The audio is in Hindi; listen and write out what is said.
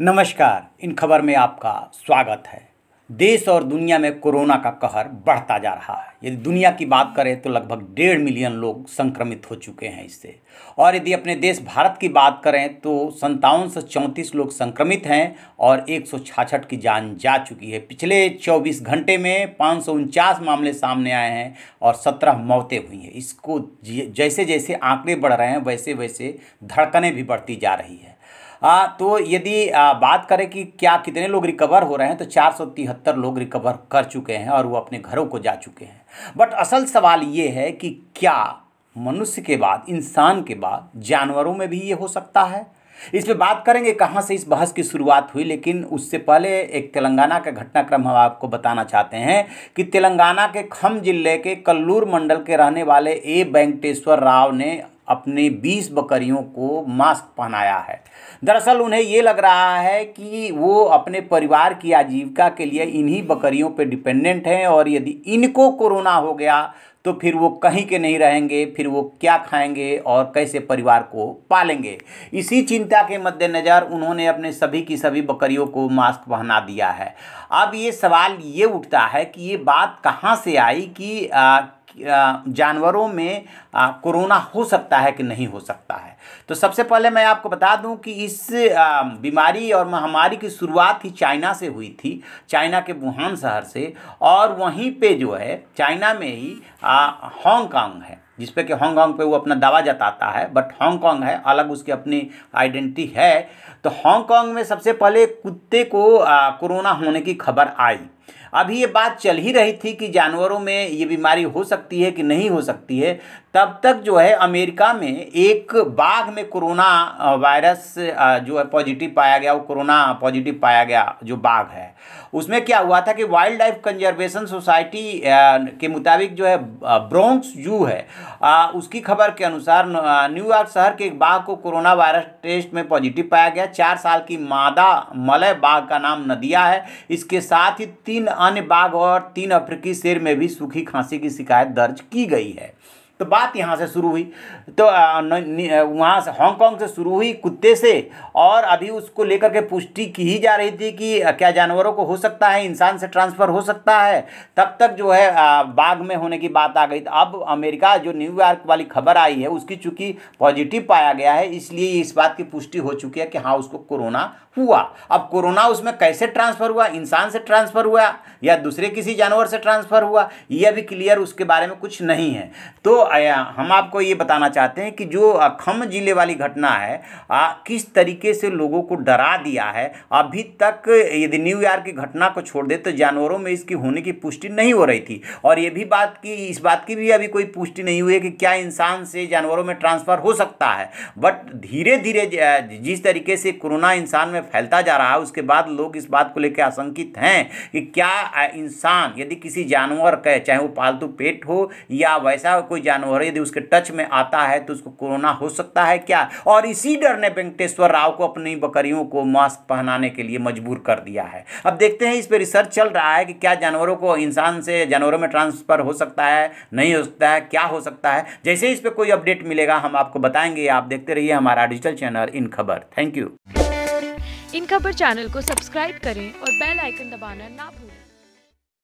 नमस्कार इन खबर में आपका स्वागत है देश और दुनिया में कोरोना का कहर बढ़ता जा रहा है यदि दुनिया की बात करें तो लगभग डेढ़ मिलियन लोग संक्रमित हो चुके हैं इससे और यदि अपने देश भारत की बात करें तो संतावन सौ चौंतीस लोग संक्रमित हैं और एक सौ छाछठ की जान जा चुकी है पिछले चौबीस घंटे में पाँच सौ उनचास मामले सामने आए हैं और सत्रह मौतें हुई हैं इसको जैसे जैसे आंकड़े बढ़ रहे हैं वैसे वैसे धड़कने भी बढ़ती जा रही है आ, हाँ, तो यदि बात करें कि क्या कितने लोग रिकवर हो रहे हैं तो चार लोग रिकवर कर चुके हैं और वो अपने घरों को जा चुके हैं बट असल सवाल ये है कि क्या मनुष्य के बाद इंसान के बाद जानवरों में भी ये हो सकता है इस पर बात करेंगे कहाँ से इस बहस की शुरुआत हुई लेकिन उससे पहले एक तेलंगाना का घटनाक्रम हम आपको बताना चाहते हैं कि तेलंगाना के खम जिले के कल्लूर मंडल के रहने वाले ए वेंकटेश्वर राव ने अपने बीस बकरियों को मास्क पहनाया है दरअसल उन्हें ये लग रहा है कि वो अपने परिवार की आजीविका के लिए इन्हीं बकरियों पे डिपेंडेंट हैं और यदि इनको कोरोना हो गया तो फिर वो कहीं के नहीं रहेंगे फिर वो क्या खाएंगे और कैसे परिवार को पालेंगे इसी चिंता के मद्देनज़र उन्होंने अपने सभी की सभी बकरियों को मास्क पहना दिया है अब ये सवाल ये उठता है कि ये बात कहाँ से आई कि आ, जानवरों में कोरोना हो सकता है कि नहीं हो सकता है तो सबसे पहले मैं आपको बता दूं कि इस बीमारी और महामारी की शुरुआत ही चाइना से हुई थी चाइना के वुहान शहर से और वहीं पे जो है चाइना में ही हांगकांग है जिसपे कि हांगकांग पे वो अपना दावा जताता है बट हांगकांग है अलग उसकी अपनी आइडेंटिटी है तो हांगकांग में सबसे पहले कुत्ते को कोरोना होने की खबर आई अभी ये बात चल ही रही थी कि जानवरों में ये बीमारी हो सकती है कि नहीं हो सकती है तब तक जो है अमेरिका में एक बाघ में कोरोना वायरस जो है पॉजिटिव पाया गया वो कोरोना पॉजिटिव पाया गया जो बाघ है उसमें क्या हुआ था कि वाइल्ड लाइफ कंजर्वेशन सोसाइटी के मुताबिक जो है ब्रोंक्स जू है उसकी खबर के अनुसार न्यूयॉर्क शहर के एक बाघ को कोरोना वायरस टेस्ट में पॉजिटिव पाया गया चार साल की मादा मलय बाघ का नाम नदिया है इसके साथ ही तीन अन्य बाघ और तीन अफ्रीकी शेर में भी सूखी खांसी की शिकायत दर्ज की गई है तो बात यहाँ से शुरू हुई तो वहाँ से हांगकॉन्ग से शुरू हुई कुत्ते से और अभी उसको लेकर के पुष्टि की ही जा रही थी कि क्या जानवरों को हो सकता है इंसान से ट्रांसफ़र हो सकता है तब तक जो है बाघ में होने की बात आ गई तो अब अमेरिका जो न्यूयॉर्क वाली खबर आई है उसकी चूँकि पॉजिटिव पाया गया है इसलिए इस बात की पुष्टि हो चुकी है कि हाँ उसको कोरोना हुआ अब कोरोना उसमें कैसे ट्रांसफ़र हुआ इंसान से ट्रांसफ़र हुआ या दूसरे किसी जानवर से ट्रांसफ़र हुआ यह भी क्लियर उसके बारे में कुछ नहीं है तो हम आपको ये बताना चाहते हैं कि जो खम जिले वाली घटना है आ, किस तरीके से लोगों को डरा दिया है अभी तक यदि न्यूयॉर्क की घटना को छोड़ दे तो जानवरों में इसकी होने की पुष्टि नहीं हो रही थी और ये भी बात की इस बात की भी अभी कोई पुष्टि नहीं हुई है कि क्या इंसान से जानवरों में ट्रांसफ़र हो सकता है बट धीरे धीरे जिस तरीके से कोरोना इंसान में फैलता जा रहा है उसके बाद लोग इस बात को लेकर आशंकित हैं कि क्या इंसान यदि किसी जानवर का चाहे वो पालतू पेट हो या वैसा कोई जानवर यदि उसके टच में आता है तो उसको कोरोना हो सकता है क्या और इसी डर ने वेंकटेश्वर राव को अपनी बकरियों को मास्क पहनाने के लिए मजबूर कर दिया है अब देखते हैं इस पर रिसर्च चल रहा है कि क्या जानवरों को इंसान से जानवरों में ट्रांसफर हो सकता है नहीं हो सकता है क्या हो सकता है जैसे इस पर कोई अपडेट मिलेगा हम आपको बताएंगे आप देखते रहिए हमारा डिजिटल चैनल इन खबर थैंक यू इन खबर चैनल को सब्सक्राइब करें और बेल आइकन दबाना ना भूलें